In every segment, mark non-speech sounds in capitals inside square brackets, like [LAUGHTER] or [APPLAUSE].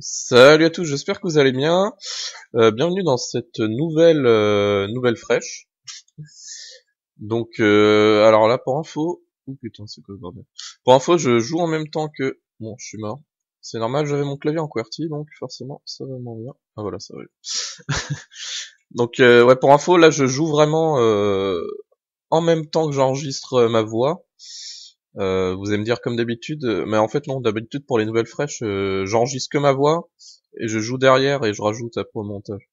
Salut à tous, j'espère que vous allez bien. Euh, bienvenue dans cette nouvelle euh, nouvelle fraîche. Donc euh, alors là pour info, oh putain c'est quoi Pour info, je joue en même temps que bon, je suis mort. C'est normal, j'avais mon clavier en QWERTY donc forcément ça va vraiment bien. Ah voilà, ça va. [LAUGHS] donc euh, ouais pour info, là je joue vraiment en même temps que j'enregistre ma voix. Euh, vous allez me dire comme d'habitude, euh, mais en fait non, d'habitude pour les nouvelles fraîches, euh, j'enregistre que ma voix et je joue derrière et je rajoute après au montage.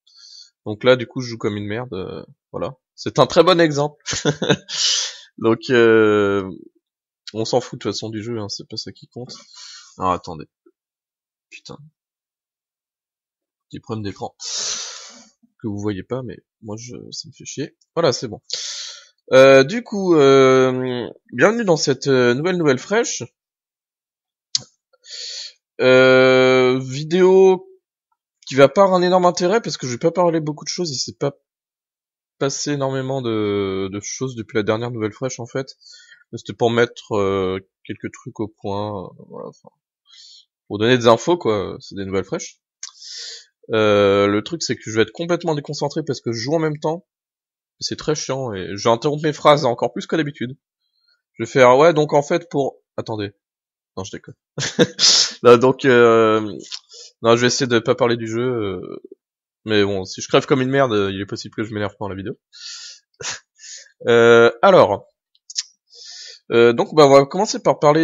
Donc là, du coup, je joue comme une merde. voilà, c'est un très bon exemple. [LAUGHS] Donc, on s'en fout de toute façon du jeu, hein, c'est pas ça qui compte. Ah attendez, putain, prennent des d'écran que vous voyez pas, mais moi je, ça me fait chier. Voilà, c'est bon. Euh, du coup, euh, bienvenue dans cette euh, nouvelle nouvelle fraîche. vidéo qui va pas avoir un énorme intérêt parce que je vais pas parler beaucoup de choses. Il s'est pas passé énormément de, choses depuis la dernière nouvelle fraîche en fait. C'était pour mettre quelques trucs au point, pour donner des infos quoi. C'est des nouvelles fraîches. le truc c'est que je vais être complètement déconcentré parce que je joue en même temps c'est très chiant et j'interromps mes phrases encore plus que d'habitude. Je vais faire ouais donc en fait pour attendez non je déconne. Là [LAUGHS] donc euh, non je vais essayer de pas parler du jeu euh, mais bon si je crève comme une merde il est possible que je m'énerve pendant la vidéo. [LAUGHS] Euh, alors donc bah, on va commencer par parler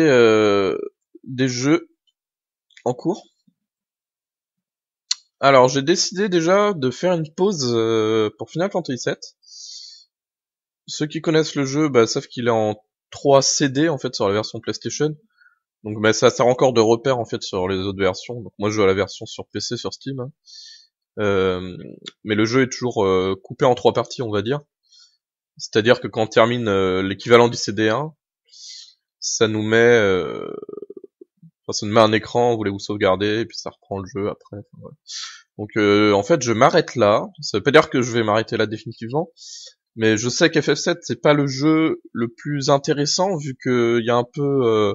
des jeux en cours. Alors j'ai décidé déjà de faire une pause pour Final Fantasy VII ceux qui connaissent le jeu bah, savent qu'il est en 3 CD en fait sur la version PlayStation. Donc bah, ça sert encore de repère en fait sur les autres versions. Donc moi je joue à la version sur PC sur Steam. Hein. Euh, mais le jeu est toujours euh, coupé en trois parties on va dire. C'est-à-dire que quand on termine euh, l'équivalent du CD1, ça nous met enfin, ça nous met un écran, vous voulez vous sauvegarder et puis ça reprend le jeu après. Donc en fait je m'arrête là. Ça veut pas dire que je vais m'arrêter là définitivement, mais je sais qu'FF7 c'est pas le jeu le plus intéressant vu qu'il y a un peu, euh,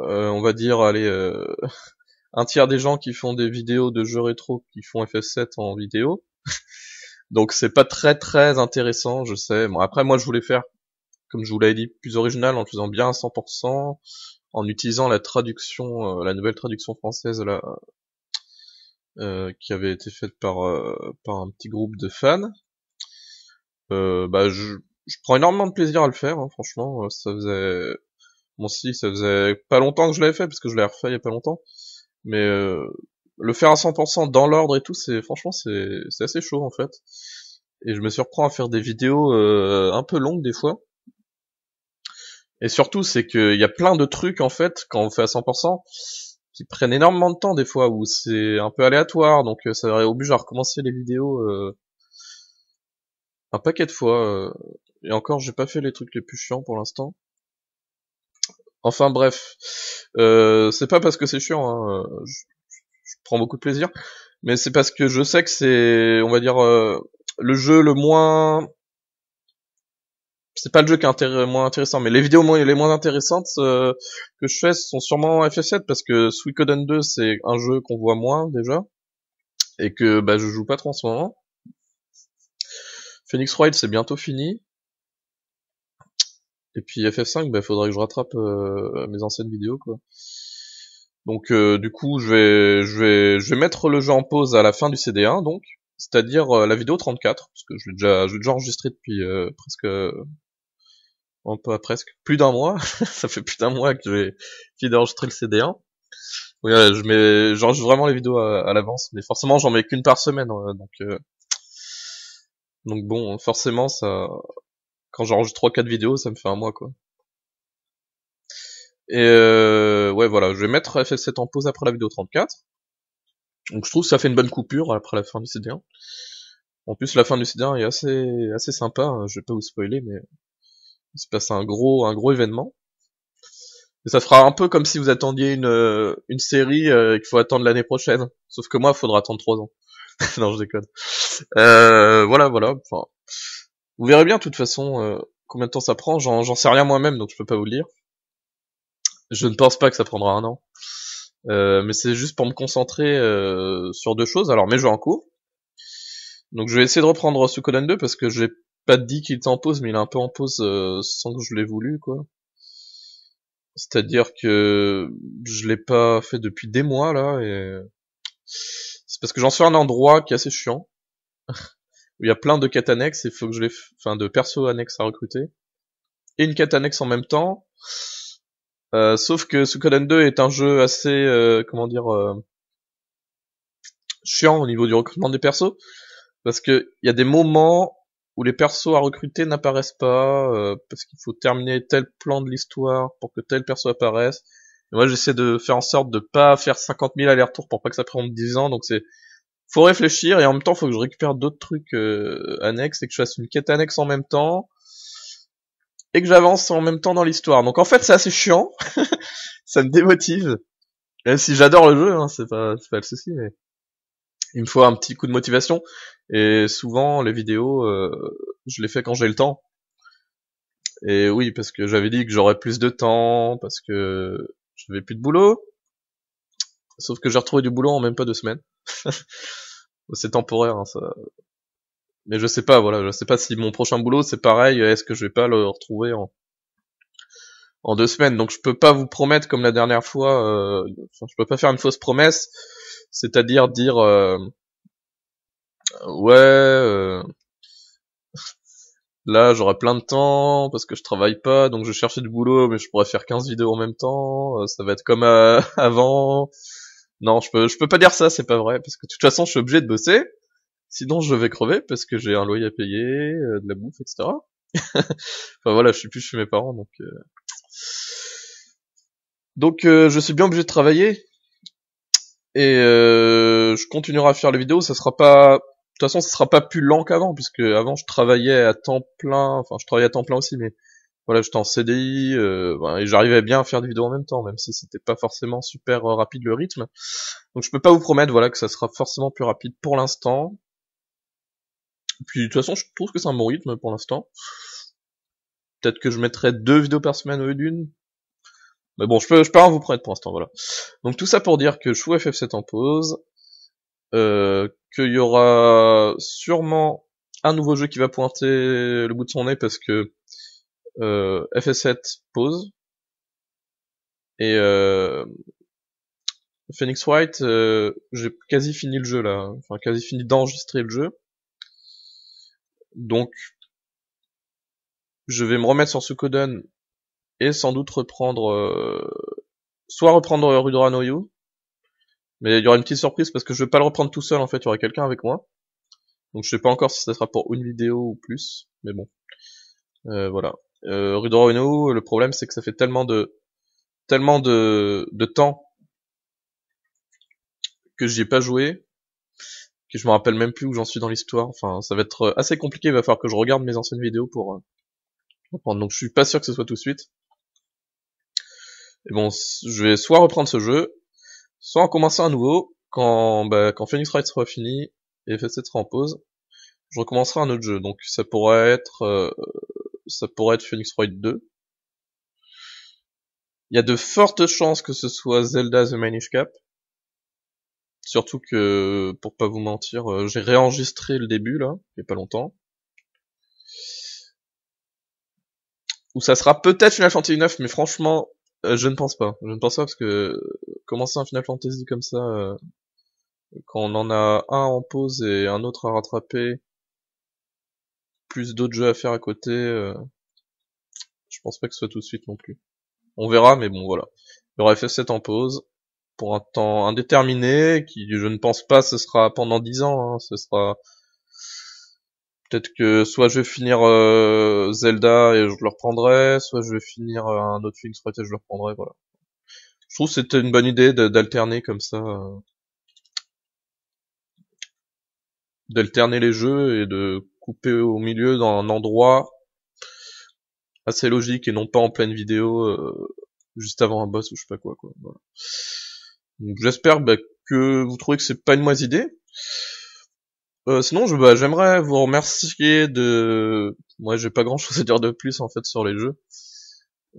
euh, on va dire, allez, euh, [LAUGHS] un tiers des gens qui font des vidéos de jeux rétro qui font FF7 en vidéo. [LAUGHS] Donc c'est pas très très intéressant, je sais. Bon, après moi je voulais faire, comme je vous l'avais dit, plus original en faisant bien 100%, en utilisant la traduction, la nouvelle traduction française là, qui avait été faite par par un petit groupe de fans euh, bah, je, prends énormément de plaisir à le faire, hein, franchement. Euh, ça faisait. Bon, si, ça faisait pas longtemps que je l'avais fait, parce que je l'ai refait il y a pas longtemps. Mais euh, le faire à 100% dans l'ordre et tout, c'est franchement, c'est assez chaud, en fait. Et je me surprends à faire des vidéos un peu longues, des fois. Et surtout, c'est que il y a plein de trucs, en fait, quand on fait à 100%, qui prennent énormément de temps, des fois, où c'est un peu aléatoire, donc ça obligé à recommencer les vidéos. Euh un paquet de fois. Euh, et encore, j'ai pas fait les trucs les plus chiants pour l'instant. Enfin bref, euh, c'est pas parce que c'est chiant, hein, euh, je, prends beaucoup de plaisir, mais c'est parce que je sais que c'est, on va dire, le jeu le moins... C'est pas le jeu qui est moins intéressant, mais les vidéos les moins intéressantes que je fais sont sûrement FF7, parce que Suikoden 2 c'est un jeu qu'on voit moins déjà, et que bah, je joue pas trop en ce moment. Phoenix Wright, c'est bientôt fini. Et puis FF5, il ben, faudrait que je rattrape euh, mes anciennes vidéos, quoi. Donc euh, du coup, je vais, je, vais, je vais mettre le jeu en pause à la fin du CD1, donc, c'est-à-dire euh, la vidéo 34, parce que je l'ai déjà, je déjà enregistré depuis presque... un pas presque, plus d'un mois. [LAUGHS] Ça fait plus d'un mois que j'ai fini d'enregistrer le CD1. je mets, j'enregistre vraiment les vidéos à, à l'avance, mais forcément j'en mets qu'une par semaine, donc donc bon, forcément, ça, quand j'enregistre 3-4 vidéos, ça me fait un mois quoi. Et euh, ouais, voilà, je vais mettre FF7 en pause après la vidéo 34. Donc je trouve que ça fait une bonne coupure après la fin du CD1. En plus, la fin du CD1 est assez, assez sympa, hein. je vais pas vous spoiler, mais il se passe un gros, un gros événement. Et ça fera un peu comme si vous attendiez une, une série Et euh, qu'il faut attendre l'année prochaine. Sauf que moi, il faudra attendre 3 ans. [LAUGHS] non, je déconne. Euh, voilà, voilà. Enfin, vous verrez bien, de toute façon, euh, combien de temps ça prend. J'en sais rien moi-même, donc je peux pas vous le dire. Je ne pense pas que ça prendra un an. Euh, mais c'est juste pour me concentrer sur deux choses. Alors, mes jeux en cours. Donc, je vais essayer de reprendre ce colon 2 parce que j'ai pas dit qu'il était en pause, mais il est un peu en pause sans que je l'ai voulu, quoi. C'est-à-dire que je l'ai pas fait depuis des mois là et c'est parce que j'en suis un endroit qui est assez chiant. où il y a plein de quêtes annexes et faut que je les, enfin, de persos annexes à recruter. Et une quête annexe en même temps. Euh, sauf que Suikoden 2 est un jeu assez, euh, comment dire, euh, chiant au niveau du recrutement des persos. Parce que il y a des moments où les persos à recruter n'apparaissent pas, parce qu'il faut terminer tel plan de l'histoire pour que tel perso apparaisse moi, j'essaie de faire en sorte de pas faire 50 000 allers-retours pour pas que ça prenne 10 ans. Donc c'est, faut réfléchir et en même temps, faut que je récupère d'autres trucs euh, annexes et que je fasse une quête annexe en même temps et que j'avance en même temps dans l'histoire. Donc en fait, c'est assez chiant. [LAUGHS] ça me démotive. Même si j'adore le jeu, hein, c'est pas, c'est pas le souci, mais il me faut un petit coup de motivation. Et souvent, les vidéos, euh, je les fais quand j'ai le temps. Et oui, parce que j'avais dit que j'aurais plus de temps, parce que je vais plus de boulot. Sauf que j'ai retrouvé du boulot en même pas deux semaines. [LAUGHS] c'est temporaire, hein, ça. Mais je sais pas, voilà, je sais pas si mon prochain boulot c'est pareil, est-ce que je vais pas le retrouver en, en deux semaines. Donc je peux pas vous promettre comme la dernière fois, euh... je peux pas faire une fausse promesse, c'est-à-dire dire, euh, ouais, euh... Là, j'aurai plein de temps parce que je travaille pas, donc je cherchais du boulot, mais je pourrais faire 15 vidéos en même temps. Euh, ça va être comme euh, [LAUGHS] avant. Non, je peux, je peux pas dire ça, c'est pas vrai, parce que de toute façon, je suis obligé de bosser. Sinon, je vais crever parce que j'ai un loyer à payer, euh, de la bouffe, etc. [LAUGHS] enfin voilà, je suis plus chez mes parents, donc. Donc, je suis bien obligé de travailler. Et je continuerai à faire les vidéos. Ça sera pas de toute façon, ce sera pas plus lent qu'avant, puisque avant je travaillais à temps plein, enfin je travaillais à temps plein aussi, mais voilà, j'étais en CDI euh, et j'arrivais bien à faire des vidéos en même temps, même si c'était pas forcément super euh, rapide le rythme. Donc je peux pas vous promettre, voilà, que ça sera forcément plus rapide pour l'instant. Puis de toute façon, je trouve que c'est un bon rythme pour l'instant. Peut-être que je mettrai deux vidéos par semaine au lieu d'une. Mais bon, je peux, je peux vous promettre pour l'instant, voilà. Donc tout ça pour dire que je joue FF7 en pause, euh, qu'il y aura sûrement un nouveau jeu qui va pointer le bout de son nez parce que euh, FS7 pose et euh, Phoenix White, euh, j'ai quasi fini le jeu là, enfin quasi fini d'enregistrer le jeu. Donc, je vais me remettre sur ce codon et sans doute reprendre, euh, soit reprendre Yu, mais il y aura une petite surprise parce que je vais pas le reprendre tout seul en fait, il y aura quelqu'un avec moi. Donc je sais pas encore si ça sera pour une vidéo ou plus, mais bon. Euh, voilà. Euh, le problème c'est que ça fait tellement de tellement de, de temps que j'y ai pas joué que je me rappelle même plus où j'en suis dans l'histoire. Enfin, ça va être assez compliqué, il va falloir que je regarde mes anciennes vidéos pour euh, reprendre. Donc je suis pas sûr que ce soit tout de suite. Et bon, je vais soit reprendre ce jeu, soit on commence à nouveau quand, bah, quand Phoenix Wright sera fini et ff sera en pause. Je recommencerai un autre jeu, donc ça pourrait être euh, ça pourrait être Phoenix Wright 2. Il y a de fortes chances que ce soit Zelda The Minish Cap. Surtout que, pour pas vous mentir, euh, j'ai réenregistré le début là, il y a pas longtemps. Ou ça sera peut-être une Fantasy 9, mais franchement, euh, je ne pense pas. Je ne pense pas parce que commencer un Final Fantasy comme ça, euh, quand on en a un en pause et un autre à rattraper, plus d'autres jeux à faire à côté, je euh, je pense pas que ce soit tout de suite non plus. On verra, mais bon voilà. Il aurait fait 7 en pause pour un temps indéterminé, qui je ne pense pas ce sera pendant 10 ans, hein. ce sera Peut-être que soit je vais finir euh, Zelda et je le reprendrai, soit je vais finir euh, un autre film soit je le reprendrai, voilà. Je trouve que c'était une bonne idée d'alterner comme ça. Euh, d'alterner les jeux et de couper au milieu dans un endroit assez logique et non pas en pleine vidéo juste avant un boss ou je sais pas quoi quoi. Voilà. J'espère bah, que vous trouvez que c'est pas une mauvaise idée. Euh, sinon, je, bah, j'aimerais vous remercier de. Moi, j'ai pas grand chose à dire de plus en fait sur les jeux.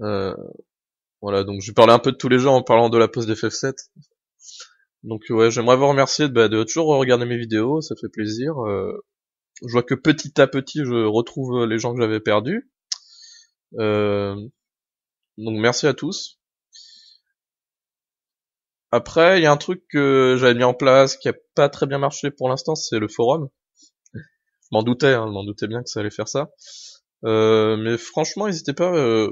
Euh, voilà, donc j'ai parlé un peu de tous les jeux en parlant de la pause ff 7 Donc ouais, j'aimerais vous remercier bah, de, toujours regarder mes vidéos, ça fait plaisir. Euh, je vois que petit à petit, je retrouve les gens que j'avais perdus. donc merci à tous. Après, il y a un truc que j'avais mis en place qui a pas très bien marché pour l'instant, c'est le forum. Je m'en doutais, hein, je m'en doutais bien que ça allait faire ça. Euh, mais franchement, n'hésitez pas. Euh,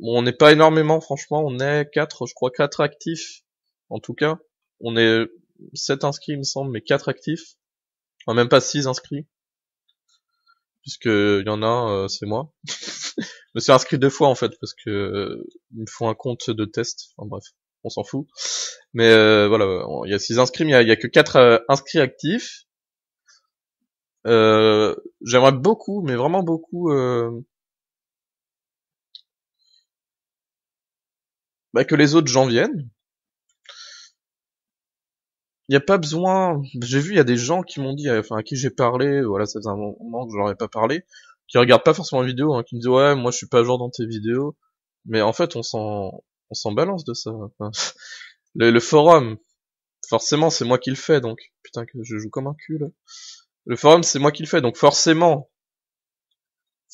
on n'est pas énormément, franchement, on est quatre, je crois quatre actifs. En tout cas, on est sept inscrits, il me semble, mais quatre actifs. Enfin, même pas six inscrits, puisque euh, il y en a c'est moi. [LAUGHS] je me suis inscrit deux fois en fait parce que ils me font un compte de test. Enfin bref on s'en fout. Mais euh, voilà, il y a 6 inscrits, mais il y, a que 4 euh, inscrits actifs. Euh, j'aimerais beaucoup, mais vraiment beaucoup, bah, que les autres gens viennent. Il n'y a pas besoin. J'ai vu, il y a des gens qui m'ont dit, enfin à qui j'ai parlé, voilà, ça faisait un moment que je leur ai pas parlé, qui regardent pas forcément les vidéos, hein, qui me disent ouais, moi je suis pas genre dans tes vidéos, mais en fait on s'en, on s'en balance de ça. le, forum, forcément, c'est moi qui le fais, donc putain que je joue comme un cul. Le forum, c'est moi qui le fais, donc forcément,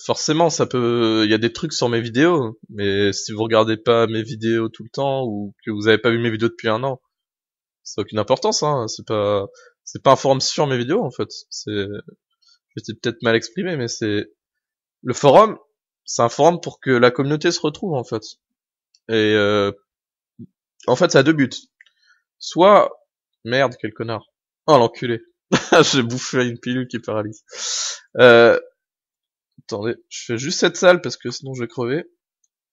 forcément, ça peut. Il y a des trucs sur mes vidéos, mais si vous regardez pas mes vidéos tout le temps ou que vous avez pas vu mes vidéos depuis un an, C'est aucune importance. Hein. C'est pas, c'est pas un forum sur mes vidéos en fait. C'est, j'étais peut-être mal exprimé, mais c'est le forum. C'est un forum pour que la communauté se retrouve en fait. Et euh, en fait, ça a deux buts. Soit merde, quel connard. Oh l'enculé. [LAUGHS] J'ai bouffé une pilule qui paralyse. Euh... Attendez, je fais juste cette salle parce que sinon je vais crever.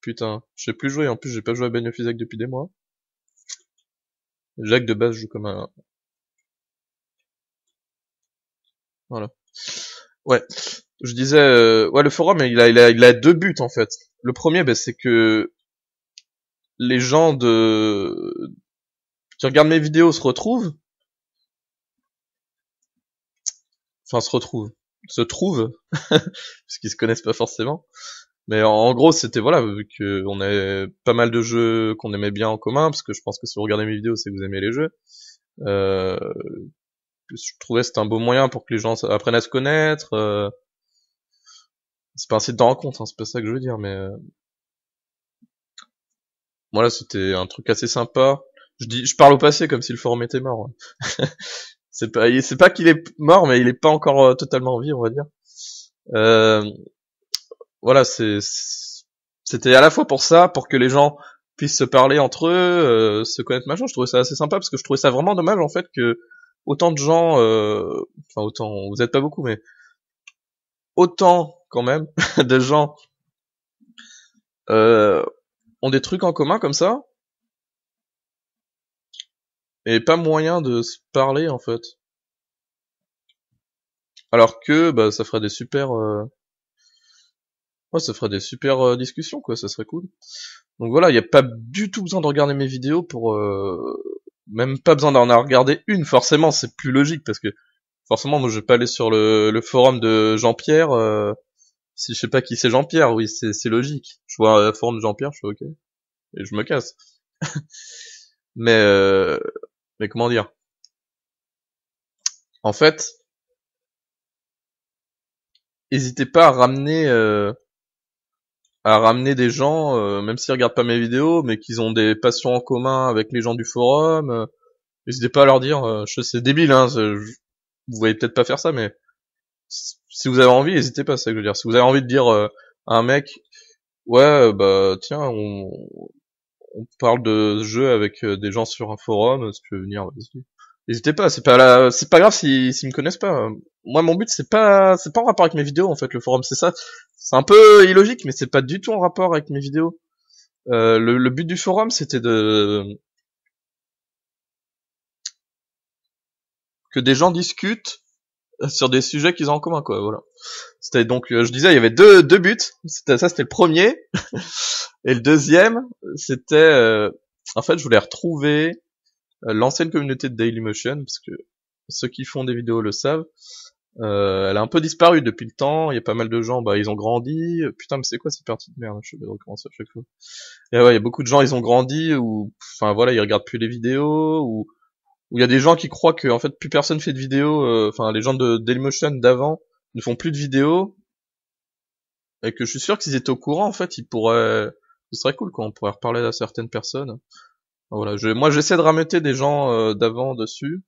Putain, j'ai plus joué. En plus, j'ai pas joué à Physique depuis des mois. Jacques de base joue comme un. Voilà. Ouais. Je disais, euh, ouais, le forum, il a, il a, il a deux buts en fait. Le premier, ben, c'est que les gens de qui regardent mes vidéos se retrouvent. Enfin, se retrouvent. Se trouvent. [LAUGHS] parce qu'ils se connaissent pas forcément. Mais en, gros, c'était voilà, vu on a pas mal de jeux qu'on aimait bien en commun, parce que je pense que si vous regardez mes vidéos, c'est que vous aimez les jeux. Euh, je trouvais que c'était un beau moyen pour que les gens apprennent à se connaître. Euh. c'est pas un site de rencontre, hein, c'est pas ça que je veux dire, mais euh. Voilà, c'était un truc assez sympa. Je dis, je parle au passé comme si le forum était mort. Hein. [LAUGHS] c'est pas, c'est pas qu'il est mort, mais il est pas encore euh, totalement en vie, on va dire. Euh, voilà, c'est, c'était à la fois pour ça, pour que les gens puissent se parler entre eux, euh, se connaître machin. Je trouvais ça assez sympa parce que je trouvais ça vraiment dommage en fait que autant de gens, enfin autant, vous êtes pas beaucoup, mais autant quand même [LAUGHS] de gens euh, ont des trucs en commun comme ça. Et pas moyen de se parler en fait. Alors que bah ça ferait des super euh, ouais, ça ferait des super euh, discussions quoi, ça serait cool. Donc voilà, il n'y a pas du tout besoin de regarder mes vidéos pour euh, même pas besoin d'en regarder une forcément, c'est plus logique parce que forcément moi je vais pas aller sur le, le forum de Jean-Pierre si je sais pas qui c'est Jean-Pierre, oui, c'est logique. Je vois la euh, forme de Jean-Pierre, je fais OK. Et je me casse. [LAUGHS] mais, euh, mais comment dire En fait, n'hésitez pas à ramener euh, à ramener des gens, même s'ils regardent pas mes vidéos, mais qu'ils ont des passions en commun avec les gens du forum. n'hésitez pas à leur dire, je sais, débile, hein, vous voyez peut-être pas faire ça, mais si vous avez envie, n'hésitez pas, c'est ça que je veux dire. Si vous avez envie de dire euh, à un mec, ouais, euh, bah tiens, on, parle de jeux jeu avec euh, des gens sur un forum, si tu veux venir, N'hésitez pas, c'est pas la... c'est pas grave s'ils si, me connaissent pas. Moi, mon but, c'est pas, c'est pas en rapport avec mes vidéos en fait. Le forum, c'est ça. C'est un peu illogique, mais c'est pas du tout en rapport avec mes vidéos. le but du forum, c'était de que des gens discutent [LAUGHS] sur des sujets qu'ils ont en commun quoi voilà c'était donc euh, je disais il y avait deux deux buts c'était ça c'était le premier [LAUGHS] et le deuxième c'était euh, en fait je voulais retrouver euh, l'ancienne communauté de Dailymotion parce que ceux qui font des vidéos le savent elle a un peu disparu depuis le temps il y a pas mal de gens bah ils ont grandi putain mais c'est quoi cette partie de merde je vais recommencer à chaque fois et ouais il y a beaucoup de gens ils ont grandi ou enfin voilà ils regardent plus les vidéos ou où il y a des gens qui croient que en fait plus personne fait de vidéos, euh, enfin les gens de Dailymotion d'avant ne font plus de vidéos, et que je suis sûr qu'ils étaient au courant en fait, ils pourraient, ce serait cool quoi, on pourrait reparler à certaines personnes. Voilà, je, moi j'essaie de rameuter des gens euh, d'avant dessus.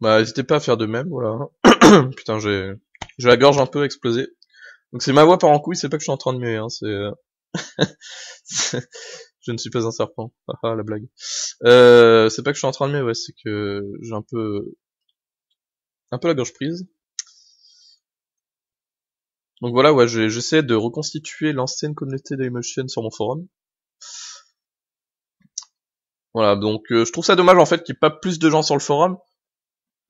Bah n'hésitez pas à faire de même, voilà. [COUGHS] Putain j'ai, j'ai la gorge un peu explosée. Donc c'est ma voix par en couille, c'est pas que je suis en train de muer, hein, c'est. Euh, [LAUGHS] je ne suis pas un serpent. [LAUGHS] Haha, la blague. Euh, c'est pas que je suis en train de me, ouais, c'est que j'ai un peu, un peu la gorge prise. Donc voilà, ouais, j'essaie de reconstituer l'ancienne communauté d'Emotion sur mon forum. Voilà, donc euh, je trouve ça dommage en fait qu'il n'y ait pas plus de gens sur le forum,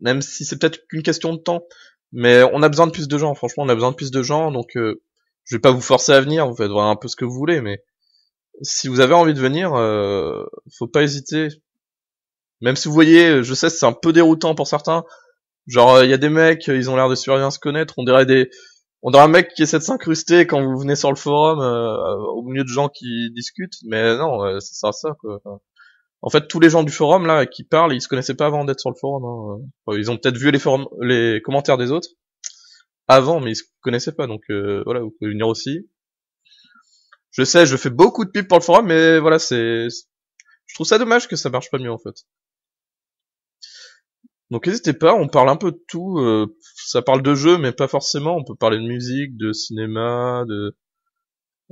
même si c'est peut-être qu'une question de temps. Mais on a besoin de plus de gens, franchement, on a besoin de plus de gens, donc euh, je vais pas vous forcer à venir, vous faites voir un peu ce que vous voulez, mais si vous avez envie de venir, euh, faut pas hésiter. Même si vous voyez, je sais c'est un peu déroutant pour certains. Genre euh, il y a des mecs, ils ont l'air de super bien se connaître. On dirait des, on dirait un mec qui essaie de s'incruster quand vous venez sur le forum euh, au milieu de gens qui discutent. Mais non, c'est ça ça quoi. En fait, tous les gens du forum là qui parlent, ils se connaissaient pas avant d'être sur le forum. Hein. ils ont peut-être vu les les commentaires des autres avant, mais ils se connaissaient pas. Donc voilà, vous pouvez venir aussi. Je sais, je fais beaucoup de pipes pour le forum, mais voilà, c'est... Je trouve ça dommage que ça marche pas mieux, en fait. Donc n'hésitez pas, on parle un peu de tout. Euh, ça parle de jeux, mais pas forcément. On peut parler de musique, de cinéma, de...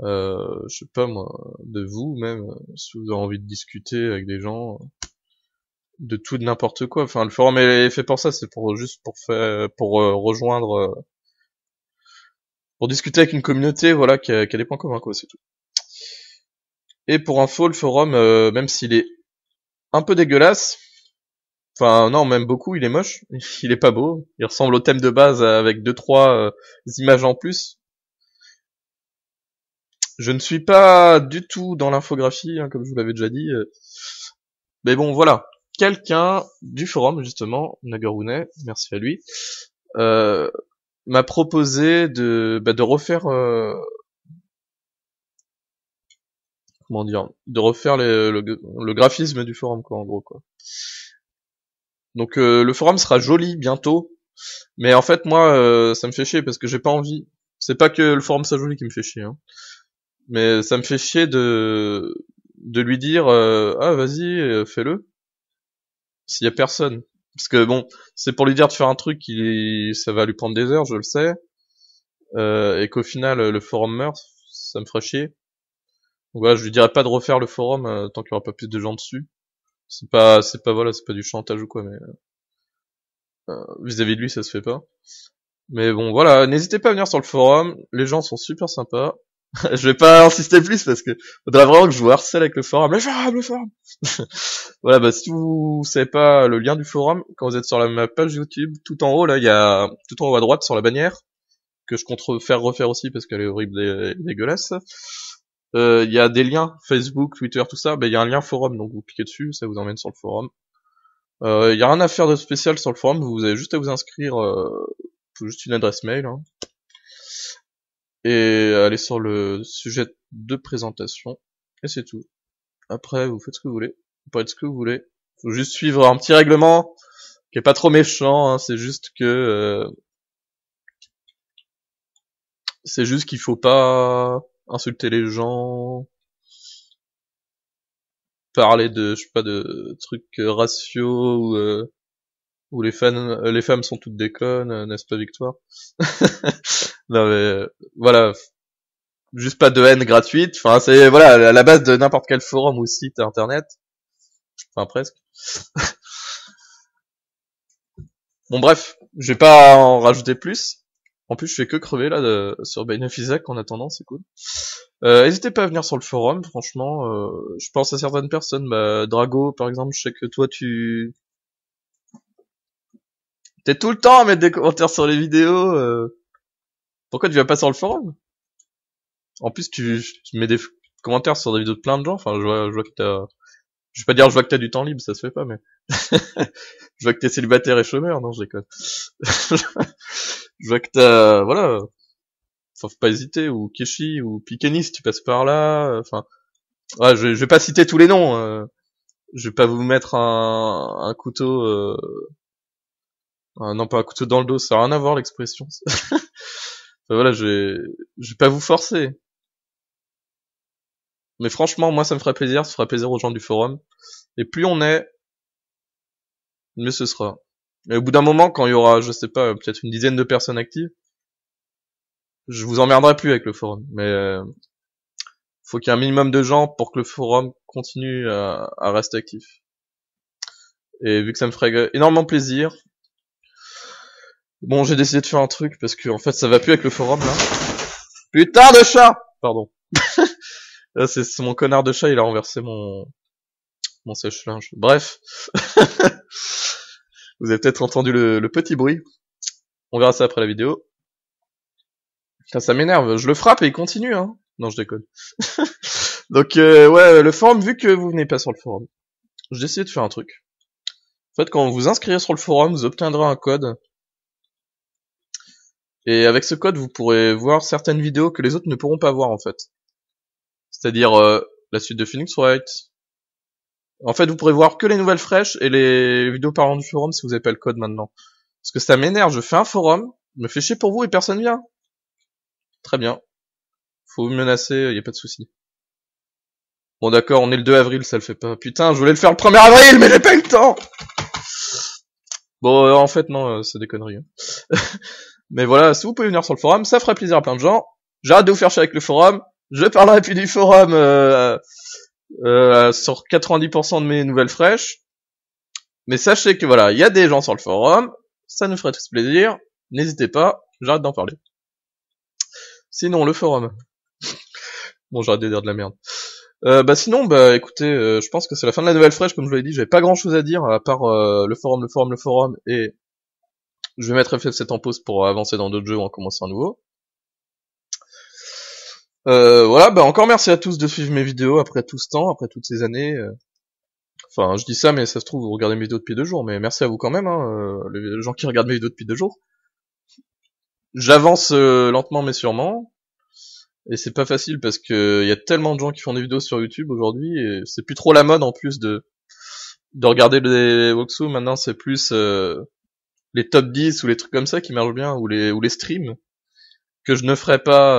Euh, je sais pas moi, de vous même, euh, si vous avez envie de discuter avec des gens, de tout, de n'importe quoi. Enfin, le forum est fait pour ça, c'est pour juste pour faire, pour rejoindre, pour discuter avec une communauté, voilà, qui a, qui a des points communs, quoi, c'est tout. Et pour info, le forum, euh, même s'il est un peu dégueulasse, enfin non, même beaucoup, il est moche, [LAUGHS] il est pas beau, il ressemble au thème de base avec deux trois euh, images en plus. Je ne suis pas du tout dans l'infographie, hein, comme je vous l'avais déjà dit. Euh. Mais bon, voilà. Quelqu'un du forum, justement, Nagarune, merci à lui, m'a proposé de, bah, de refaire de refaire le, graphisme du forum, quoi, en gros, quoi. Donc euh, le forum sera joli bientôt, mais en fait moi euh, ça me fait chier parce que j'ai pas envie. C'est pas que le forum soit joli qui me fait chier, hein. mais ça me fait chier de de lui dire euh, ah vas-y fais-le s'il y a personne. Parce que bon, c'est pour lui dire de faire un truc qui ça va lui prendre des heures, je le sais, et qu'au final le forum meurt, ça me fera chier. Donc voilà, je lui dirais pas de refaire le forum euh, tant qu'il y aura pas plus de gens dessus. C'est pas, c'est pas voilà, c'est pas du chantage ou quoi, mais euh, euh, vis-à-vis de lui, ça se fait pas. Mais bon, voilà, n'hésitez pas à venir sur le forum. Les gens sont super sympas. [LAUGHS] je vais pas insister plus parce que faudrait vraiment que je vous harcèle avec le forum. Le forum, le forum. [LAUGHS] voilà, bah si vous savez pas le lien du forum, quand vous êtes sur la ma page YouTube, tout en haut là, il y a tout en haut à droite sur la bannière que je compte faire refaire aussi parce qu'elle est horrible, et dégueulasse. Euh, il y a des liens Facebook, Twitter, tout ça. Ben, il y a un lien forum, donc vous cliquez dessus, ça vous emmène sur le forum. Euh, il euh, y a rien à faire de spécial sur le forum, vous avez juste à vous inscrire, euh, juste une adresse mail. Hein. Et aller sur le sujet de présentation. Et c'est tout. Après, vous faites ce que vous voulez. Vous pouvez être ce que vous voulez. Faut juste suivre un petit règlement qui est pas trop méchant. Hein, c'est juste que euh, c'est juste qu'il faut pas insulter les gens, parler de, je sais pas, de trucs euh, raciaux ou euh, où les, fans, euh, les femmes sont toutes des connes, n'est-ce pas Victoire [LAUGHS] Non mais voilà, juste pas de haine gratuite. Enfin c'est voilà à la base de n'importe quel forum ou site internet. Enfin presque. [LAUGHS] bon bref, je vais pas en rajouter plus. En plus, je fais que crever là sur Bane of en attendant, c'est cool. Euh, n'hésitez pas à venir sur le forum, franchement. Euh, je pense à certaines personnes, bah, Drago par exemple, je sais que toi tu... es tout le temps à mettre des commentaires sur les vidéos. Euh. Pourquoi tu vas pas sur le forum En plus, tu, mets des commentaires sur des vidéos de plein de gens. Enfin, je vois, que t'as... Je vais pas dire je vois que t'as du temps libre, ça se fait pas, mais... [LAUGHS] je vois que t'es célibataire et chômeur, non, je déconne. [LAUGHS] Je que euh, voilà, faut pas hésiter, ou Keshi, ou Pikenis, tu passes par là, euh, enfin, ah, je, vais pas citer tous les noms, euh. je vais pas vous mettre un, couteau, non pas un couteau dans le dos, ça a rien à voir l'expression. [LAUGHS] voilà, je vais, je vais pas vous forcer. Mais franchement, moi, ça me ferait plaisir, ça ferait plaisir aux gens du forum. Et plus on est, mieux ce sera. Et au bout d'un moment, quand il y aura, je sais pas, peut-être une dizaine de personnes actives, je vous emmerderai plus avec le forum. Mais euh, faut qu'il y ait un minimum de gens pour que le forum continue à, rester actif. Et vu que ça me ferait énormément plaisir, bon, j'ai décidé de faire un truc parce que en fait, ça va plus avec le forum là. Putain de chat, pardon. [LAUGHS] Là, c'est mon connard de chat, il a renversé mon mon sèche-linge. Bref. [LAUGHS] Vous avez peut-être entendu le, petit bruit. On verra ça après la vidéo. ça m'énerve. Je le frappe et il continue, hein. Non, je déconne. [LAUGHS] Donc, euh, ouais, le forum, vu que vous venez pas sur le forum, j'ai décidé de faire un truc. En fait, quand vous vous inscrivez sur le forum, vous obtiendrez un code. Et avec ce code, vous pourrez voir certaines vidéos que les autres ne pourront pas voir, en fait. C'est-à-dire euh, la suite de Phoenix Wright, en fait, vous pourrez voir que les nouvelles fraîches et les vidéos parlant du forum si vous n'avez pas le code maintenant. Parce que ça m'énerve, je fais un forum, je me fais chier pour vous et personne vient. Très bien. Faut vous menacer, y a pas de souci. Bon d'accord, on est le 2 avril, ça le fait pas. Putain, je voulais le faire le 1er avril, mais j'ai pas le temps Bon, euh, en fait, non, euh, c'est des conneries. Hein. [LAUGHS] mais voilà, si vous pouvez venir sur le forum, ça ferait plaisir à plein de gens. J'arrête de vous faire chier avec le forum, je parlerai plus du forum euh, euh, sur 90% de mes nouvelles fraîches. Mais sachez que voilà, il y a des gens sur le forum, ça nous ferait tous plaisir. N'hésitez pas, j'arrête d'en parler. Sinon, le forum. [LAUGHS] bon, j'arrête de dire de la merde. Euh, bah sinon, bah écoutez, euh, je pense que c'est la fin de la nouvelle fraîche, comme je vous l'ai dit, j'avais pas grand chose à dire, à part le forum, le forum, le forum, et je vais mettre FF7 en pause pour avancer dans d'autres jeux en commençant un nouveau. Euh, voilà, bah encore merci à tous de suivre mes vidéos après tout ce temps, après toutes ces années. Euh. Enfin, je dis ça, mais ça se trouve, vous regardez mes vidéos depuis deux jours, mais merci à vous quand même, hein, euh, les gens qui regardent mes vidéos depuis deux jours. J'avance euh, lentement mais sûrement, et c'est pas facile parce que y a tellement de gens qui font des vidéos sur YouTube aujourd'hui, et c'est plus trop la mode en plus de de regarder les Voxo, maintenant c'est plus les top 10 ou les trucs comme ça qui marchent bien, ou les, ou les streams, que je ne ferais pas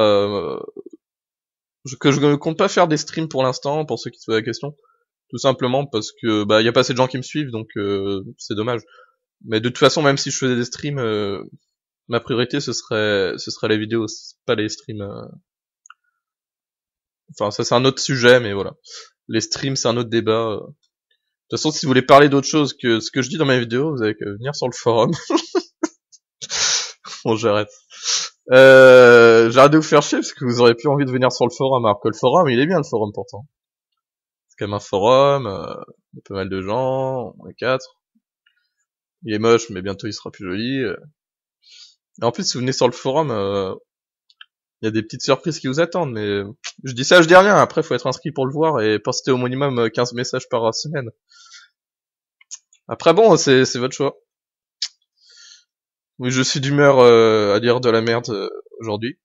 je, je ne compte pas faire des streams pour l'instant, pour ceux qui se posent la question. Tout simplement parce que bah il y a pas assez de gens qui me suivent, donc euh, c'est dommage. Mais de toute façon, même si je faisais des streams, euh, ma priorité ce serait ce serait les vidéos, pas les streams. Euh. Enfin, ça c'est un autre sujet, mais voilà. Les streams, c'est un autre débat. De toute façon, si vous voulez parler d'autre chose que ce que je dis dans mes vidéos, vous avez que venir sur le forum. [LAUGHS] bon, j'arrête. Euh, J'arrête de vous faire chier parce que vous aurez plus envie de venir sur le forum, alors que le forum, il est bien le forum pourtant. C'est quand même un forum, il y a pas mal de gens, on est quatre. Il est moche, mais bientôt il sera plus joli. Euh. Et en plus, si vous venez sur le forum, euh, il y a des petites surprises qui vous attendent, mais euh, je dis ça, je dis rien. Après, faut être inscrit pour le voir et poster au minimum 15 messages par semaine. Après, bon, c'est votre choix. Oui, je suis d'humeur euh, à dire de la merde euh, aujourd'hui.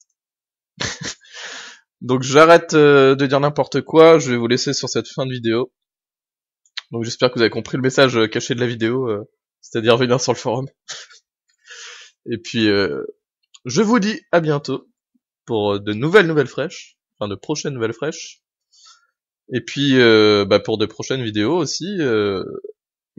[LAUGHS] Donc j'arrête euh, de dire n'importe quoi, je vais vous laisser sur cette fin de vidéo. Donc j'espère que vous avez compris le message caché de la vidéo, c'est-à-dire venir sur le forum. [LAUGHS] Et puis je vous dis à bientôt pour de nouvelles nouvelles fraîches, enfin de prochaines nouvelles fraîches. Et puis bah, pour de prochaines vidéos aussi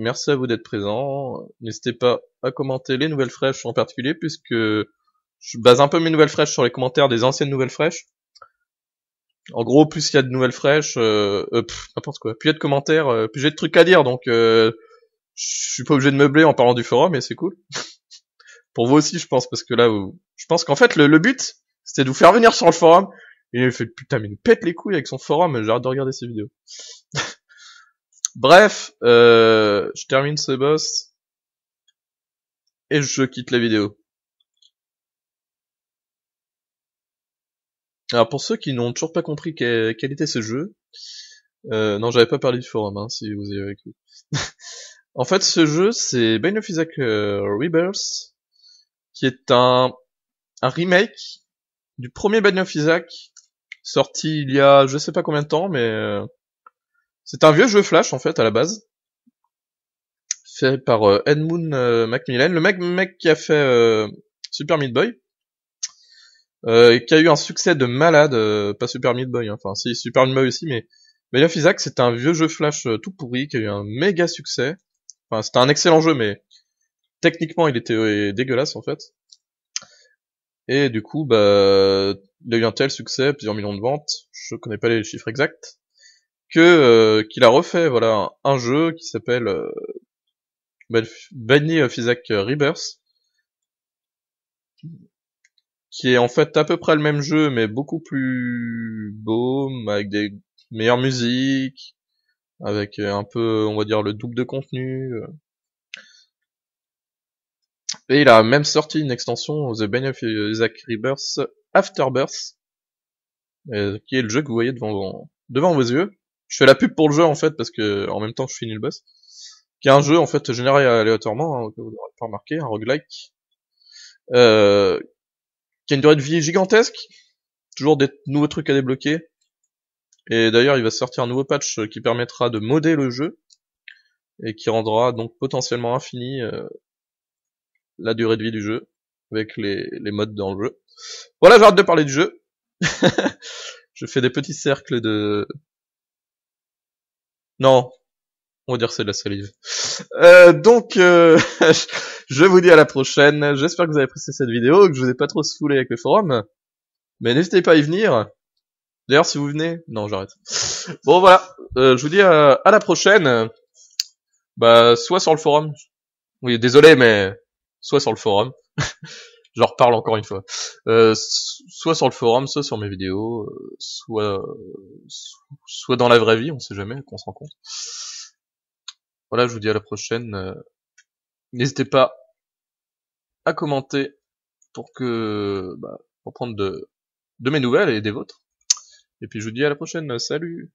Merci à vous d'être présent. N'hésitez pas à commenter les nouvelles fraîches en particulier, puisque je base un peu mes nouvelles fraîches sur les commentaires des anciennes nouvelles fraîches. En gros, plus il y a de nouvelles fraîches, euh, euh n'importe quoi, plus il y a de commentaires, euh, plus j'ai de trucs à dire, donc euh, je suis pas obligé de meubler en parlant du forum, et c'est cool. [LAUGHS] Pour vous aussi, je pense, parce que là, je pense qu'en fait, le, but, c'était de vous faire venir sur le forum, et il fait, putain, mais il pète les couilles avec son forum, j'arrête de regarder ses vidéos. [LAUGHS] Bref, euh, je termine ce boss et je quitte la vidéo. Alors pour ceux qui n'ont toujours pas compris quel, était ce jeu, euh, non j'avais pas parlé du forum hein, si vous avez écouté. [LAUGHS] en fait ce jeu c'est Bane of Isaac euh, Rebirth qui est un, remake du premier Bane of sorti il y a je sais pas combien de temps mais c'est un vieux jeu Flash en fait à la base, fait par euh, Edmund euh, Macmillan, le mec, mec qui a fait euh, Super Meat Boy, qui a eu un succès de malade, pas Super Meat Boy, hein. enfin si Super Meat Boy aussi, mais mais of c'est un vieux jeu Flash tout pourri qui a eu un méga succès. Enfin c'était un excellent jeu mais techniquement il était dégueulasse en fait. Et du coup, bah, il a eu un tel succès, plusieurs millions de ventes. Je connais pas les chiffres exacts que euh, qu'il a refait voilà un, jeu qui s'appelle euh, of Isaac Rebirth qui est en fait à peu près le même jeu mais beaucoup plus beau avec des meilleures musiques avec euh, un peu on va dire le double de contenu euh. et il a même sorti une extension The Benny of Isaac Rebirth Afterbirth qui est le jeu que vous voyez devant devant vos yeux je fais la pub pour le jeu en fait parce que en même temps je finis le boss. Qui est un jeu en fait généré aléatoirement, hein, que vous n'aurez pas remarqué, un roguelike. Euh, qui a une durée de vie gigantesque, toujours des nouveaux trucs à débloquer. Et d'ailleurs, il va sortir un nouveau patch euh, qui permettra de modder le jeu et qui rendra donc potentiellement infini euh, la durée de vie du jeu avec les, les modes dans le jeu. Voilà, j'arrête de parler du jeu. [LAUGHS] je fais des petits cercles de non. On va dire c'est de la salive. Euh, donc, euh, [LAUGHS] je vous dis à la prochaine. J'espère que vous avez apprécié cette vidéo, que je vous ai pas trop saoulé avec le forum. Mais n'hésitez pas à y venir. D'ailleurs, si vous venez... Non, j'arrête. Bon, voilà. Euh, je vous dis à, à la prochaine. Bah, soit sur le forum. Oui, désolé, mais soit sur le forum. [LAUGHS] Je leur parle encore une fois. Euh, soit sur le forum, soit sur mes vidéos, euh, soit, soit dans la vraie vie, on sait jamais qu'on se rend compte. Voilà, je vous dis à la prochaine. Euh, n'hésitez pas à commenter pour que bah, pour prendre de, de mes nouvelles et des vôtres. Et puis je vous dis à la prochaine. Salut